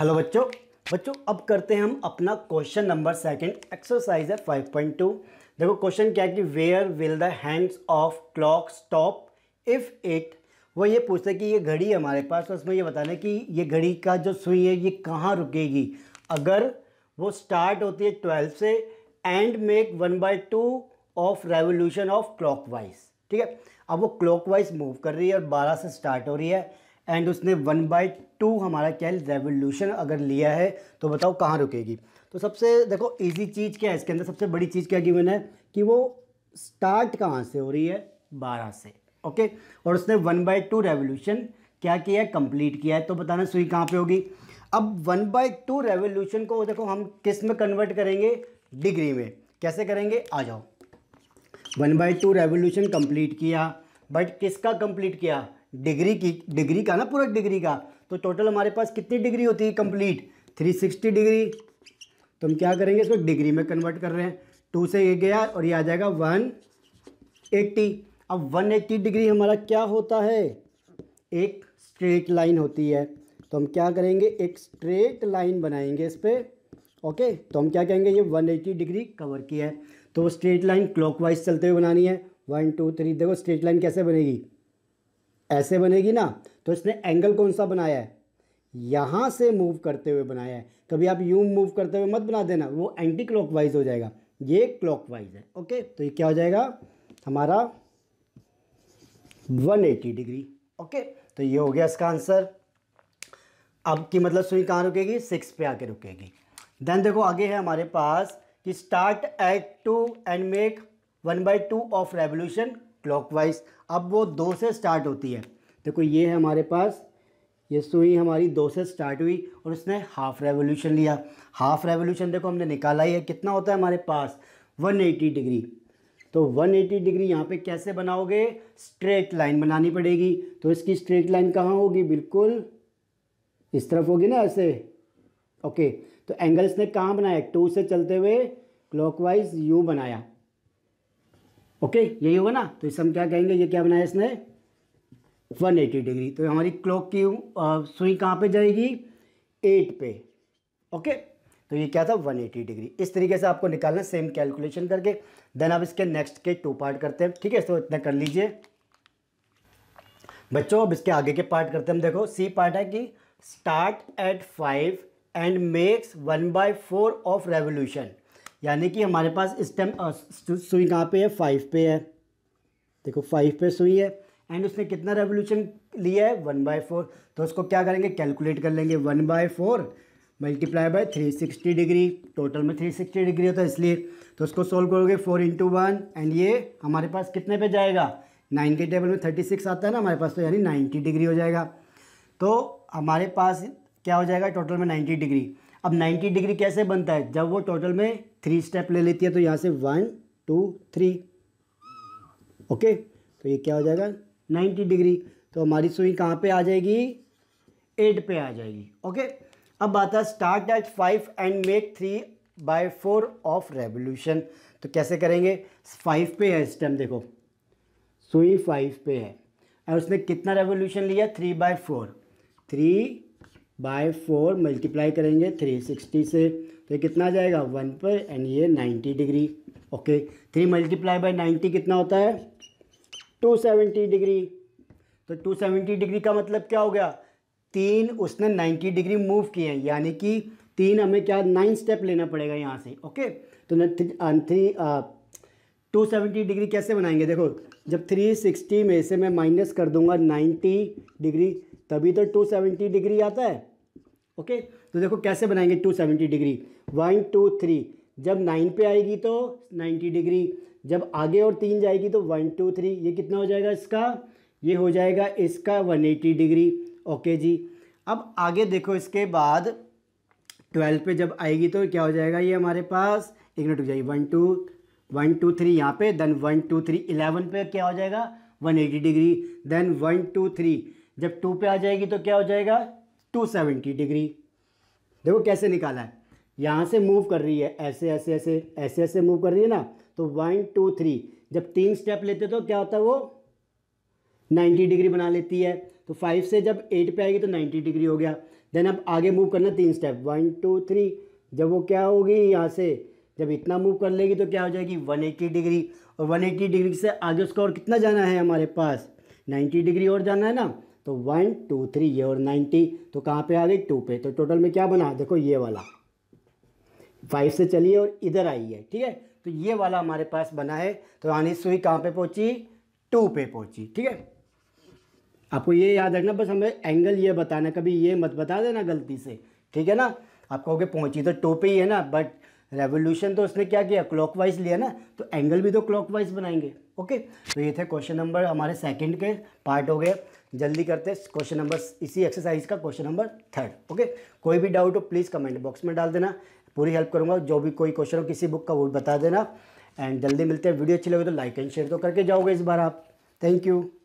hello बच्चों बच्चों अब करते हैं हम अपना क्वेश्चन नंबर सेकंड एक्सरसाइज है 5.2 देखो क्वेश्चन क्या है कि where will the hands of clock stop if it वो ये पूछते हैं कि ये घड़ी हमारे पास तो उसमें ये बताना है कि ये घड़ी का जो सुई है ये कहाँ रुकेगी अगर वो स्टार्ट होती है ट्वेल्व से and make one by two of revolution of clockwise ठीक है अब वो क्लॉक वाइज मूव कर रही है और बारह से स्टार्ट हो रही है एंड उसने वन बाई टू हमारा क्या है रेवोल्यूशन अगर लिया है तो बताओ कहाँ रुकेगी तो सबसे देखो इजी चीज़ क्या है इसके अंदर सबसे बड़ी चीज़ क्या गिवन है कि वो स्टार्ट कहाँ से हो रही है बारह से ओके और उसने वन बाई टू रेवोल्यूशन क्या किया है कम्प्लीट किया है तो बताना सुई कहाँ पे होगी अब वन बाई टू रेवोल्यूशन को देखो हम किस में कन्वर्ट करेंगे डिग्री में कैसे करेंगे आ जाओ one by two revolution complete किया बट किसका कम्प्लीट किया डिग्री की डिग्री का ना पूरा डिग्री का तो टोटल हमारे पास कितनी डिग्री होती है कंप्लीट 360 डिग्री तो हम क्या करेंगे इसको डिग्री में कन्वर्ट कर रहे हैं टू से ये गया और ये आ जाएगा वन एट्टी अब वन एट्टी डिग्री हमारा क्या होता है एक स्ट्रेट लाइन होती है तो हम क्या करेंगे एक स्ट्रेट लाइन बनाएंगे इस पर ओके तो हम क्या कहेंगे ये एट्टी डिग्री कवर किया है तो स्ट्रेट लाइन क्लॉकवाइज चलते हुए बनानी है वन टू थ्री देखो स्ट्रेट लाइन कैसे बनेगी ऐसे बनेगी ना तो इसने एंगल कौन सा बनाया है यहाँ से मूव करते हुए बनाया है कभी आप यूं मूव करते हुए मत बना देना वो एंटी वाइज हो जाएगा ये वाइज है ओके तो ये क्या हो जाएगा हमारा 180 डिग्री ओके तो ये हो गया इसका आंसर अब की मतलब सुई कहाँ रुकेगी सिक्स पे आके रुकेगी देन देखो आगे है हमारे पास कि start at two and make one by two of revolution clockwise अब वो दो से स्टार्ट होती है देखो ये है हमारे पास ये सुई हमारी दो से स्टार्ट हुई और उसने हाफ रेवोल्यूशन लिया हाफ रेवोल्यूशन देखो हमने निकाला ही है कितना होता है हमारे पास 180 डिग्री तो 180 डिग्री यहाँ पे कैसे बनाओगे स्ट्रेट लाइन बनानी पड़ेगी तो इसकी स्ट्रेट लाइन कहाँ होगी बिल्कुल इस तरफ होगी ना ऐसे ओके तो एंगल्स ने कहाँ बनाया टू से चलते हुए क्लॉकवाइज यू बनाया ओके यही होगा ना तो इसे हम क्या कहेंगे ये क्या बनाया इसने 180 डिग्री तो हमारी क्लॉक की सुई कहाँ पे जाएगी एट पे ओके तो ये क्या था 180 डिग्री इस तरीके से आपको निकालना सेम कैलकुलेशन करके देन आप इसके नेक्स्ट के टू पार्ट करते हैं ठीक है तो इतना कर लीजिए बच्चों अब इसके आगे के पार्ट करते हैं हम देखो सी पार्ट है कि start at five and makes one by four of revolution यानी कि हमारे पास स्टेम सुई कहाँ पे है फाइव पे है देखो फाइव पे सुई है एंड उसने कितना रेवोल्यूशन लिया है वन बाय फोर तो उसको क्या करेंगे कैलकुलेट कर लेंगे one by four multiply by three sixty degree total में थ्री सिक्सटी डिग्री होता है इसलिए तो उसको सोल्व करोगे फोर इंटू वन एंड ये हमारे पास कितने पे जाएगा नाइन के टेबल में थर्टी सिक्स आता है ना हमारे पास तो यानी नाइन्टी डिग्री हो जाएगा तो हमारे पास क्या हो जाएगा टोटल में नाइन्टी डिग्री अब नाइन्टी डिग्री कैसे बनता है जब वो टोटल में थ्री स्टेप ले लेती है तो यहाँ से वन टू थ्री ओके तो ये क्या हो जाएगा नाइन्टी डिग्री तो हमारी सुई कहाँ पे आ जाएगी एट पे आ जाएगी ओके अब आता है start at five and make three by four of revolution तो कैसे करेंगे फाइव पे है इस टाइम देखो सुई फाइव पे है और उसने कितना रेवोल्यूशन लिया three by four three by four multiply करेंगे थ्री सिक्सटी से तो कितना कितना जाएगा वन पर एंड ये ninety degree okay three multiply by ninety कितना होता है टू सेवेंटी डिग्री तो टू सेवेंटी डिग्री का मतलब क्या हो गया तीन उसने नाइन्टी डिग्री मूव किए हैं यानी कि तीन हमें क्या नाइन स्टेप लेना पड़ेगा यहाँ से ओके तो थ्री टू सेवेंटी डिग्री कैसे बनाएंगे देखो जब थ्री सिक्सटी में से मैं माइनस कर दूंगा नाइन्टी डिग्री तभी तो टू सेवेंटी डिग्री आता है ओके तो देखो कैसे बनाएंगे 270 डिग्री वन टू थ्री जब नाइन पे आएगी तो 90 डिग्री जब आगे और तीन जाएगी तो वन टू थ्री ये कितना हो जाएगा इसका ये हो जाएगा इसका 180 डिग्री ओके जी अब आगे देखो इसके बाद ट्वेल्व पे जब आएगी तो क्या हो जाएगा ये हमारे पास एक मिनट हो जाएगी one two one two three यहाँ पे then one two three eleven पे क्या हो जाएगा 180 degree then one two three जब टू पे आ जाएगी तो क्या हो जाएगा 270 डिग्री देखो कैसे निकाला है यहाँ से मूव कर रही है ऐसे ऐसे ऐसे ऐसे ऐसे मूव कर रही है ना तो वन टू थ्री जब तीन स्टेप लेते तो क्या होता है वो 90 डिग्री बना लेती है तो फाइव से जब एट पे आएगी तो 90 डिग्री हो गया देन अब आगे मूव करना तीन स्टेप वन टू थ्री जब वो क्या होगी यहाँ से जब इतना मूव कर लेगी तो क्या हो जाएगी 180 डिग्री और 180 डिग्री से आगे उसका और कितना जाना है हमारे पास 90 डिग्री और जाना है ना तो वन टू थ्री ये और नाइन्टी तो कहाँ पे आ गई टू पे तो टोटल में क्या बना देखो ये वाला फाइव से चलिए और इधर आई है ठीक है तो ये वाला हमारे पास बना है तो आने सुई कहाँ पे पहुँची टू पे पहुँची ठीक है आपको ये याद रखना बस हमें एंगल ये बताना कभी ये मत बता देना गलती से ठीक है ना आप कहोगे पहुँची तो टू पे ही है ना बट रेवोल्यूशन तो उसने क्या किया क्लॉक लिया ना तो एंगल भी तो क्लॉक बनाएंगे ओके तो ये थे क्वेश्चन नंबर हमारे सेकेंड के पार्ट हो गए जल्दी करते हैं क्वेश्चन नंबर इसी एक्सरसाइज का क्वेश्चन नंबर थर्ड ओके कोई भी डाउट हो प्लीज़ कमेंट बॉक्स में डाल देना पूरी हेल्प करूँगा जो भी कोई क्वेश्चन हो किसी बुक का वो बता देना एंड जल्दी मिलते हैं वीडियो अच्छी लगे तो लाइक एंड शेयर तो करके जाओगे इस बार आप थैंक यू